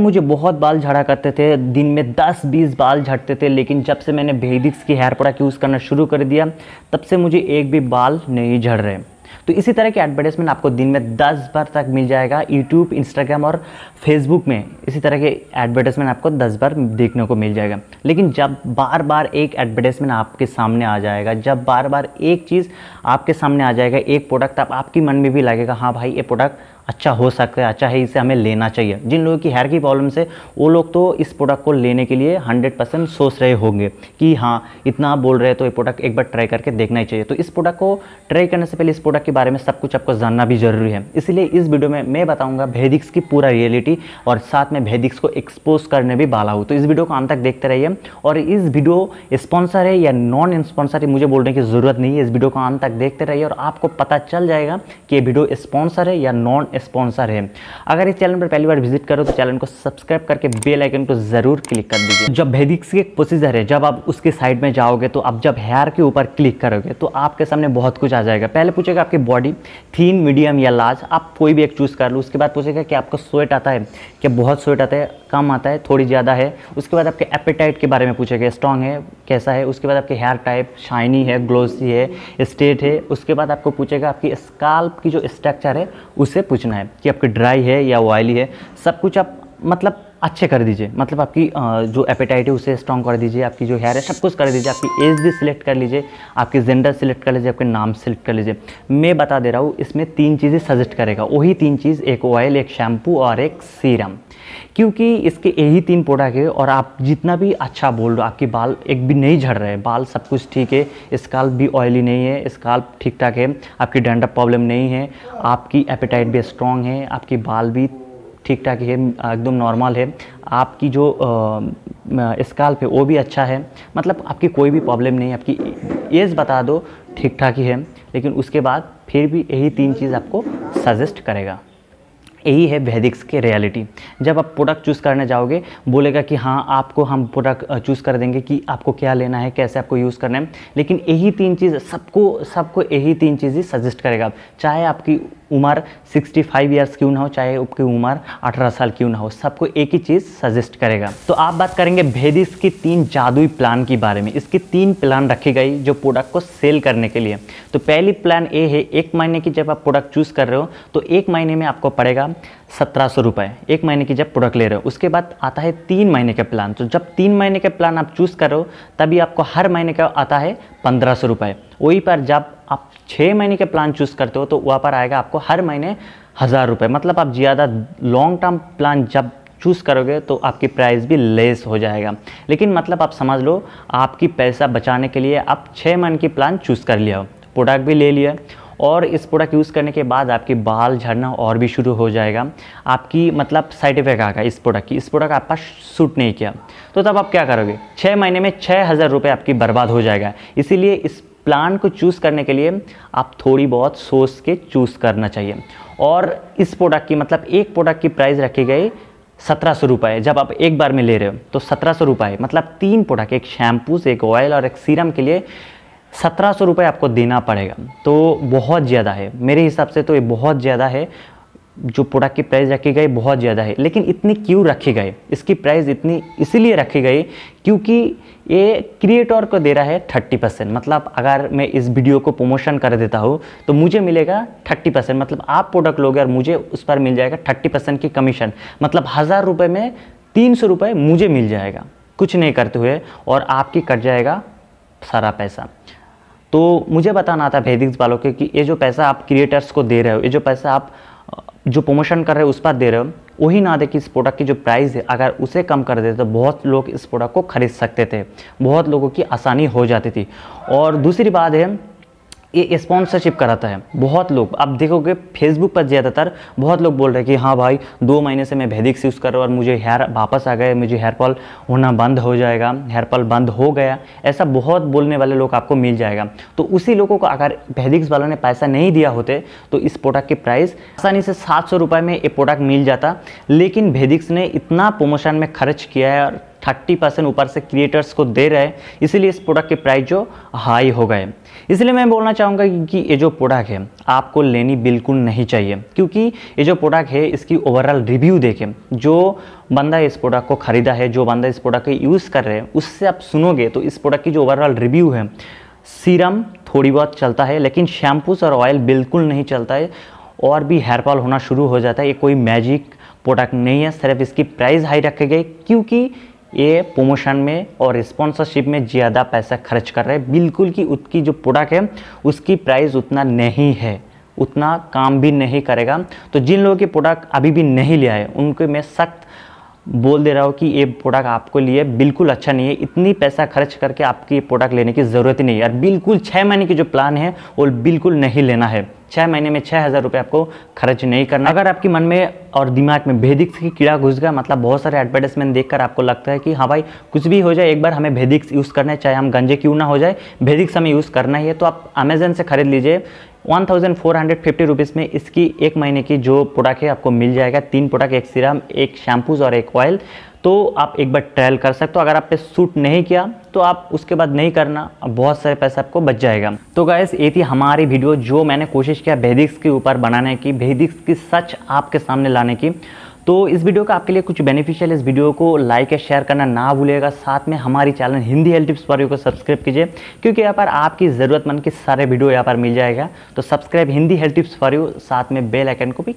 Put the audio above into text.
मुझे बहुत बाल झड़ा करते थे दिन में 10-20 बाल झड़ते थे लेकिन जब से मैंने भेदिक्स की हेयर प्रोडक्ट यूज़ करना शुरू कर दिया तब से मुझे एक भी बाल नहीं झड़ रहे तो इसी तरह के एडवर्टाइजमेंट आपको दिन में 10 बार तक मिल जाएगा यूट्यूब इंस्टाग्राम और फेसबुक में इसी तरह के एडवर्टाइजमेंट आपको दस बार देखने को मिल जाएगा लेकिन जब बार बार एक एडवर्टाइजमेंट आपके सामने आ जाएगा जब बार बार एक चीज़ आपके सामने आ जाएगा एक प्रोडक्ट आपकी मन में भी लगेगा हाँ भाई ये प्रोडक्ट अच्छा हो सकता है अच्छा है इसे हमें लेना चाहिए जिन लोगों की हेयर की प्रॉब्लम से वो लोग तो इस प्रोडक्ट को लेने के लिए 100 परसेंट सोच रहे होंगे कि हाँ इतना आप बोल रहे हैं तो ये प्रोडक्ट एक बार ट्राई करके देखना ही चाहिए तो इस प्रोडक्ट को ट्राई करने से पहले इस प्रोडक्ट के बारे में सब कुछ आपको जानना भी जरूरी है इसलिए इस वीडियो में मैं बताऊँगा भेदिक्स की पूरा रियलिटी और साथ में भेदिक्स को एक्सपोज करने भी वाला हूँ तो इस वीडियो को आम तक देखते रहिए और इस वीडियो स्पॉन्सर है या नॉन स्पॉन्सर है मुझे बोलने की ज़रूरत नहीं है इस वीडियो को आम तक देखते रहिए और आपको पता चल जाएगा कि ये वीडियो स्पॉन्सर है या नॉन स्पॉन्सर है अगर इस चैनल पर पहली बार विजिट करो तो चैनल को सब्सक्राइब करके बेल आइकन को ज़रूर क्लिक कर दीजिए जब वैदिक्स की एक प्रोसीजर है जब आप उसके साइड में जाओगे तो आप जब हेयर के ऊपर क्लिक करोगे तो आपके सामने बहुत कुछ आ जाएगा पहले पूछेगा आपकी बॉडी थीन मीडियम या लार्ज आप कोई भी एक चूज़ कर लो उसके बाद पूछेगा कि आपको स्वेट आता है क्या बहुत स्वेट आता है कम आता है थोड़ी ज़्यादा है उसके बाद आपके एपेटाइट के बारे में पूछा गया स्ट्रॉन्ग है कैसा है उसके बाद आपके हेयर टाइप शाइनी है ग्लोसी है स्टेट है उसके बाद आपको पूछेगा आपकी स्काल्प की जो स्ट्रक्चर है उसे पूछना है कि आपकी ड्राई है या ऑयली है सब कुछ आप मतलब अच्छे कर दीजिए मतलब आपकी जो एपेटाइट है उसे स्ट्रॉन्ग कर दीजिए आपकी जो हेयर है सब कुछ कर दीजिए आपकी एज भी सिलेक्ट कर लीजिए आपके जेंडर सिलेक्ट कर लीजिए आपके नाम सिलेक्ट कर लीजिए मैं बता दे रहा हूँ इसमें तीन चीज़ें सजेस्ट करेगा वही तीन चीज़ एक ऑयल एक शैम्पू और एक सीरम क्योंकि इसके यही तीन प्रोडक्ट है और आप जितना भी अच्छा बोल रहे हो आपके बाल एक भी नहीं झड़ रहे बाल सब कुछ ठीक है स्काल भी ऑयली नहीं है स्काल ठीक ठाक है आपकी डेंडर प्रॉब्लम नहीं है आपकी एपेटाइट भी स्ट्रॉन्ग है आपकी बाल भी ठीक ठाक है एकदम नॉर्मल है आपकी जो स्काल्प है वो भी अच्छा है मतलब आपकी कोई भी प्रॉब्लम नहीं है आपकी एज बता दो ठीक ठाक ही है लेकिन उसके बाद फिर भी यही तीन चीज़ आपको सजेस्ट करेगा यही है वैदिक्स के रियलिटी जब आप प्रोडक्ट चूज़ करने जाओगे बोलेगा कि हाँ आपको हम प्रोडक्ट चूज़ कर देंगे कि आपको क्या लेना है कैसे आपको यूज़ करना है लेकिन यही तीन चीज़ सबको सबको यही तीन चीज़ ही सजेस्ट करेगा चाहे आपकी उम्र 65 फाइव ईयर्स क्यों ना हो चाहे उनकी उम्र 18 साल क्यों ना हो सबको एक ही चीज़ सजेस्ट करेगा तो आप बात करेंगे भेदिस की तीन जादुई प्लान के बारे में इसकी तीन प्लान रखी गई जो प्रोडक्ट को सेल करने के लिए तो पहली प्लान ये है एक महीने की जब आप प्रोडक्ट चूज़ कर रहे हो तो एक महीने में आपको पड़ेगा सत्रह सौ रुपये एक महीने की जब प्रोडक्ट ले रहे हो उसके बाद आता है तीन महीने का प्लान तो जब तीन महीने का प्लान आप चूज़ करो तभी आपको हर महीने का आता है पंद्रह सौ रुपये वहीं पर जब आप छः महीने के प्लान चूज़ करते हो तो वहाँ पर आएगा आपको हर महीने हज़ार रुपये मतलब आप ज़्यादा लॉन्ग टर्म प्लान जब चूज़ करोगे तो आपकी प्राइस भी लेस हो जाएगा लेकिन मतलब आप समझ लो आपकी पैसा बचाने के लिए आप छः मंथ की प्लान चूज़ कर लिया हो प्रोडक्ट भी ले लिया और इस प्रोडक्ट यूज़ करने के बाद आपकी बाल झड़ना और भी शुरू हो जाएगा आपकी मतलब साइड इफेक्ट आएगा इस प्रोडक्ट की इस प्रोडक्ट आपका सूट नहीं किया तो तब आप क्या करोगे छः महीने में छः हज़ार रुपये आपकी बर्बाद हो जाएगा इसीलिए इस प्लान को चूज़ करने के लिए आप थोड़ी बहुत सोच के चूज़ करना चाहिए और इस प्रोडक्ट की मतलब एक प्रोडक्ट की प्राइस रखी गई सत्रह सौ रुपये जब आप एक बार में ले रहे हो तो सत्रह सौ रुपये मतलब तीन प्रोडक्ट एक शैम्पूस एक ऑयल और एक सीरम के लिए सत्रह सौ रुपये आपको देना पड़ेगा तो बहुत ज़्यादा है मेरे हिसाब से तो ये बहुत ज़्यादा है जो प्रोडक्ट की प्राइस रखी गई बहुत ज़्यादा है लेकिन इतनी क्यों रखी गई इसकी प्राइस इतनी इसीलिए रखी गई क्योंकि ये क्रिएटर को दे रहा है थर्टी परसेंट मतलब अगर मैं इस वीडियो को प्रमोशन कर देता हूँ तो मुझे मिलेगा थर्टी परसेंट मतलब आप प्रोडक्ट लोगे और मुझे उस पर मिल जाएगा थर्टी परसेंट की कमीशन मतलब हज़ार रुपये में तीन सौ रुपये मुझे मिल जाएगा कुछ नहीं करते हुए और आपकी कट जाएगा सारा पैसा तो मुझे बताना था वैदिक्स वालों के कि ये जो पैसा आप क्रिएटर्स को दे रहे हो ये जो पैसा आप जो प्रमोशन कर रहे हो उस पर दे रहे हो वही ना देखिए इस प्रोडक्ट की जो प्राइस है अगर उसे कम कर देते तो बहुत लोग इस प्रोडक्ट को ख़रीद सकते थे बहुत लोगों की आसानी हो जाती थी और दूसरी बात है ये स्पॉन्सरशिप कराता है बहुत लोग आप देखोगे फेसबुक पर ज़्यादातर बहुत लोग बोल रहे हैं कि हाँ भाई दो महीने से मैं भेदिक्स यूज़ कर रहा हूँ और मुझे हेयर वापस आ गए मुझे हेयर फॉल होना बंद हो जाएगा हेयर फॉल बंद हो गया ऐसा बहुत बोलने वाले लोग आपको मिल जाएगा तो उसी लोगों को अगर भेदिक्स वालों ने पैसा नहीं दिया होते तो इस प्रोडक्ट की प्राइस आसानी से सात सौ में ये प्रोडक्ट मिल जाता लेकिन भेदिक्स ने इतना प्रमोशन में खर्च किया है और थर्टी परसेंट ऊपर से क्रिएटर्स को दे रहे हैं इसीलिए इस प्रोडक्ट के प्राइस जो हाई हो गए इसलिए मैं बोलना चाहूँगा कि ये जो प्रोडक्ट है आपको लेनी बिल्कुल नहीं चाहिए क्योंकि ये जो प्रोडक्ट है इसकी ओवरऑल रिव्यू देखें जो बंदा इस प्रोडक्ट को ख़रीदा है जो बंदा इस प्रोडक्ट का यूज़ कर रहे हैं उससे आप सुनोगे तो इस प्रोडक्ट की जो ओवरऑल रिव्यू है सीरम थोड़ी बहुत चलता है लेकिन शैम्पूस और ऑयल बिल्कुल नहीं चलता है और भी हेयरफॉल होना शुरू हो जाता है ये कोई मैजिक प्रोडक्ट नहीं है सिर्फ इसकी प्राइस हाई रखे गए क्योंकि ये प्रमोशन में और स्पॉन्सरशिप में ज़्यादा पैसा खर्च कर रहे हैं बिल्कुल कि उसकी जो प्रोडक्ट है उसकी प्राइस उतना नहीं है उतना काम भी नहीं करेगा तो जिन लोगों के प्रोडक्ट अभी भी नहीं लिया है उनके मैं सख्त बोल दे रहा हूँ कि ये प्रोडक्ट आपको लिए बिल्कुल अच्छा नहीं है इतनी पैसा खर्च करके आपकी ये प्रोडक्ट लेने की ज़रूरत ही नहीं है और बिल्कुल छः महीने की जो प्लान है वो बिल्कुल नहीं लेना है छः महीने में छः हज़ार रुपये आपको खर्च नहीं करना अगर आपके मन में और दिमाग में भेदिक्स की कीड़ा घुस गया मतलब बहुत सारे एडवर्टाइजमेंट देखकर आपको लगता है कि हाँ भाई कुछ भी हो जाए एक बार हमें भेदिक्स यूज़ करना है चाहे हम गंजे क्यों ना हो जाए भेदिक्स हमें यूज़ करना ही है तो आप अमेजन से खरीद लीजिए one thousand four hundred fifty rupees में इसकी एक महीने की जो प्रोडक्ट है आपको मिल जाएगा तीन प्रोडक्ट एक सीरम एक शैम्पूज़ और एक ऑयल तो आप एक बार ट्रायल कर सकते हो अगर आप पे सूट नहीं किया तो आप उसके बाद नहीं करना बहुत सारे पैसा आपको बच जाएगा तो गैस ये थी हमारी वीडियो जो मैंने कोशिश किया वेदिक्स के ऊपर बनाने की भेदिक्स की सच आपके सामने लाने की तो इस वीडियो का आपके लिए कुछ बेनिफिशियल इस वीडियो को लाइक या शेयर करना ना भूलेगा साथ में हमारी चैनल हिंदी हेल्थ टिप्स पर को सब्सक्राइब कीजिए क्योंकि यहाँ पर आपकी ज़रूरतमंद के सारे वीडियो यहाँ पर मिल जाएगा तो subscribe Hindi health tips for you साथ में बेल आइकन को भी